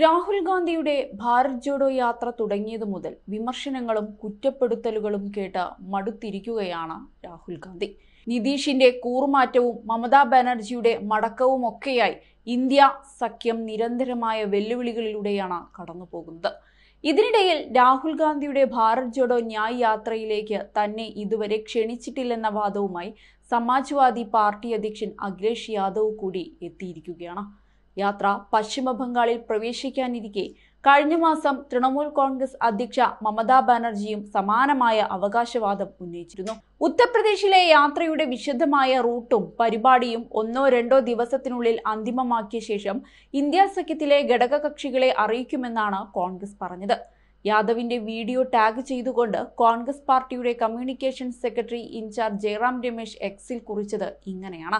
രാഹുൽ ഗാന്ധിയുടെ ഭാരത് ജോഡോ യാത്ര തുടങ്ങിയതു മുതൽ വിമർശനങ്ങളും കുറ്റപ്പെടുത്തലുകളും കേട്ട് മടുത്തിരിക്കുകയാണ് രാഹുൽ ഗാന്ധി നിതീഷിന്റെ കൂറുമാറ്റവും മമതാ ബാനർജിയുടെ മടക്കവും ഒക്കെയായി ഇന്ത്യ സഖ്യം നിരന്തരമായ വെല്ലുവിളികളിലൂടെയാണ് കടന്നുപോകുന്നത് ഇതിനിടയിൽ രാഹുൽ ഗാന്ധിയുടെ ഭാരത് ജോഡോ ന്യായ് യാത്രയിലേക്ക് തന്നെ ഇതുവരെ ക്ഷണിച്ചിട്ടില്ലെന്ന വാദവുമായി സമാജ്വാദി പാർട്ടി അധ്യക്ഷൻ അഖിലേഷ് യാദവ് കൂടി എത്തിയിരിക്കുകയാണ് യാത്ര പശ്ചിമ ബംഗാളിൽ പ്രവേശിക്കാനിരിക്കെ കഴിഞ്ഞ മാസം തൃണമൂൽ കോൺഗ്രസ് അധ്യക്ഷ മമതാ ബാനർജിയും സമാനമായ അവകാശവാദം ഉന്നയിച്ചിരുന്നു ഉത്തർപ്രദേശിലെ യാത്രയുടെ വിശദമായ റൂട്ടും പരിപാടിയും ഒന്നോ രണ്ടോ ദിവസത്തിനുള്ളിൽ അന്തിമമാക്കിയ ശേഷം ഇന്ത്യ സഖ്യത്തിലെ ഘടകകക്ഷികളെ അറിയിക്കുമെന്നാണ് കോൺഗ്രസ് പറഞ്ഞത് യാദവിന്റെ വീഡിയോ ടാഗ് ചെയ്തുകൊണ്ട് കോൺഗ്രസ് പാർട്ടിയുടെ communication secretary in charge Jairam Ramesh എക്സിൽ കുറിച്ചത് ഇങ്ങനെയാണ്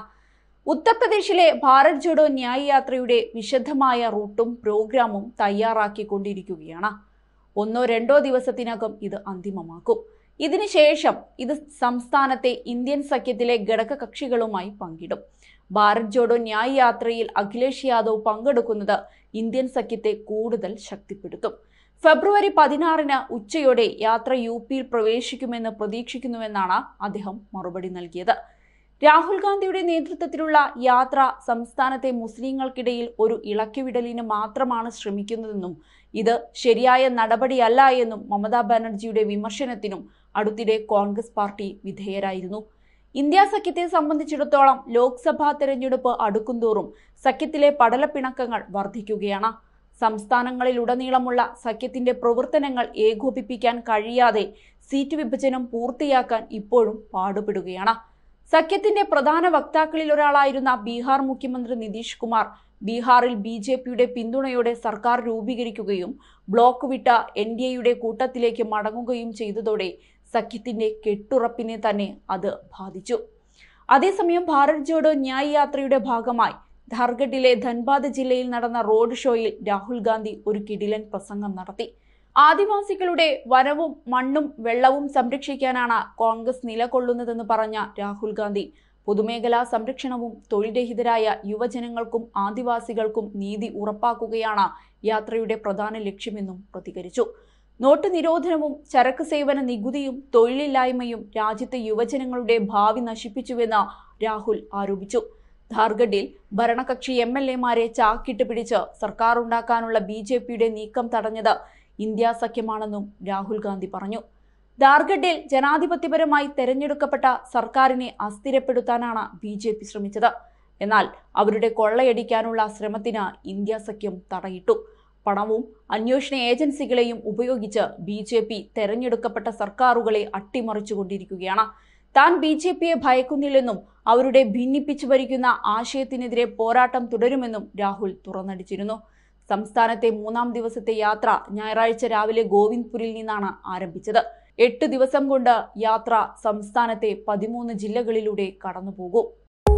ഉത്തർപ്രദേശിലെ ഭാരത് ജോഡോ ന്യായ യാത്രയുടെ വിശദമായ റൂട്ടും പ്രോഗ്രാമും തയ്യാറാക്കിക്കൊണ്ടിരിക്കുകയാണ് ഒന്നോ രണ്ടോ ദിവസത്തിനകം ഇത് അന്തിമമാക്കും ഇതിനുശേഷം ഇത് സംസ്ഥാനത്തെ ഇന്ത്യൻ സഖ്യത്തിലെ ഘടക കക്ഷികളുമായി പങ്കിടും ഭാരത് ജോഡോ ന്യായ യാത്രയിൽ അഖിലേഷ് യാദവ് പങ്കെടുക്കുന്നത് ഇന്ത്യൻ സഖ്യത്തെ കൂടുതൽ ശക്തിപ്പെടുത്തും ഫെബ്രുവരി പതിനാറിന് ഉച്ചയോടെ യാത്ര യു പിയിൽ പ്രവേശിക്കുമെന്ന് പ്രതീക്ഷിക്കുന്നുവെന്നാണ് അദ്ദേഹം മറുപടി നൽകിയത് രാഹുൽ ഗാന്ധിയുടെ നേതൃത്വത്തിലുള്ള യാത്ര സംസ്ഥാനത്തെ മുസ്ലിങ്ങൾക്കിടയിൽ ഒരു ഇളക്കിവിടലിന് മാത്രമാണ് ശ്രമിക്കുന്നതെന്നും ഇത് ശരിയായ നടപടിയല്ല എന്നും മമതാ ബാനർജിയുടെ വിമർശനത്തിനും അടുത്തിടെ കോൺഗ്രസ് പാർട്ടി വിധേയരായിരുന്നു ഇന്ത്യ സഖ്യത്തെ സംബന്ധിച്ചിടത്തോളം ലോക്സഭാ തെരഞ്ഞെടുപ്പ് അടുക്കുന്തോറും സഖ്യത്തിലെ പടലപ്പിണക്കങ്ങൾ വർദ്ധിക്കുകയാണ് സംസ്ഥാനങ്ങളിലുടനീളമുള്ള സഖ്യത്തിന്റെ പ്രവർത്തനങ്ങൾ ഏകോപിപ്പിക്കാൻ കഴിയാതെ സീറ്റ് വിഭജനം പൂർത്തിയാക്കാൻ ഇപ്പോഴും പാടുപെടുകയാണ് സഖ്യത്തിന്റെ പ്രധാന വക്താക്കളിൽ ഒരാളായിരുന്ന ബീഹാർ മുഖ്യമന്ത്രി നിതീഷ് കുമാർ ബീഹാറിൽ ബി ജെ പിയുടെ പിന്തുണയോടെ സർക്കാർ രൂപീകരിക്കുകയും ബ്ലോക്ക് വിട്ട എൻ ഡി എയുടെ കൂട്ടത്തിലേക്ക് മടങ്ങുകയും ചെയ്തതോടെ സഖ്യത്തിന്റെ കെട്ടുറപ്പിനെ തന്നെ അത് ബാധിച്ചു അതേസമയം ഭാരത് ജോഡോ ന്യായ് യാത്രയുടെ ഭാഗമായി ധാർഗഡിലെ ധൻബാദ് ജില്ലയിൽ നടന്ന റോഡ് ഷോയിൽ രാഹുൽ ഗാന്ധി ഒരു കിടിലൻ പ്രസംഗം നടത്തി ആദിവാസികളുടെ വനവും മണ്ണും വെള്ളവും സംരക്ഷിക്കാനാണ് കോൺഗ്രസ് നിലകൊള്ളുന്നതെന്ന് പറഞ്ഞ രാഹുൽ ഗാന്ധി പൊതുമേഖലാ സംരക്ഷണവും തൊഴിൽരഹിതരായ യുവജനങ്ങൾക്കും ആദിവാസികൾക്കും നീതി ഉറപ്പാക്കുകയാണ് യാത്രയുടെ പ്രധാന ലക്ഷ്യമെന്നും പ്രതികരിച്ചു നോട്ട് നിരോധനവും ചരക്ക് സേവന നികുതിയും തൊഴിലില്ലായ്മയും രാജ്യത്തെ യുവജനങ്ങളുടെ ഭാവി നശിപ്പിച്ചുവെന്ന് രാഹുൽ ആരോപിച്ചു ധാർഗഡിൽ ഭരണകക്ഷി എം എൽ എമാരെ ചാക്കിട്ട് പിടിച്ച് സർക്കാർ ഉണ്ടാക്കാനുള്ള ബി ജെ പിയുടെ നീക്കം തടഞ്ഞത് ഇന്ത്യാ സഖ്യമാണെന്നും രാഹുൽ ഗാന്ധി പറഞ്ഞു ഝാർഖണ്ഡിൽ ജനാധിപത്യപരമായി തെരഞ്ഞെടുക്കപ്പെട്ട സർക്കാരിനെ അസ്ഥിരപ്പെടുത്താനാണ് ബി ജെ പി ശ്രമിച്ചത് എന്നാൽ അവരുടെ കൊള്ളയടിക്കാനുള്ള ശ്രമത്തിന് ഇന്ത്യ സഖ്യം തടയിട്ടു പണവും അന്വേഷണ ഏജൻസികളെയും ഉപയോഗിച്ച് ബി ജെ പി തെരഞ്ഞെടുക്കപ്പെട്ട സർക്കാരുകളെ അട്ടിമറിച്ചുകൊണ്ടിരിക്കുകയാണ് താൻ ബി ജെ പിയെ ഭയക്കുന്നില്ലെന്നും അവരുടെ ഭിന്നിപ്പിച്ചു ഭരിക്കുന്ന ആശയത്തിനെതിരെ പോരാട്ടം തുടരുമെന്നും രാഹുൽ തുറന്നടിച്ചിരുന്നു സംസ്ഥാനത്തെ മൂന്നാം ദിവസത്തെ യാത്ര ഞായറാഴ്ച രാവിലെ ഗോവിന്ദ്പുരിൽ നിന്നാണ് ആരംഭിച്ചത് എട്ട് ദിവസം കൊണ്ട് യാത്ര സംസ്ഥാനത്തെ പതിമൂന്ന് ജില്ലകളിലൂടെ കടന്നുപോകും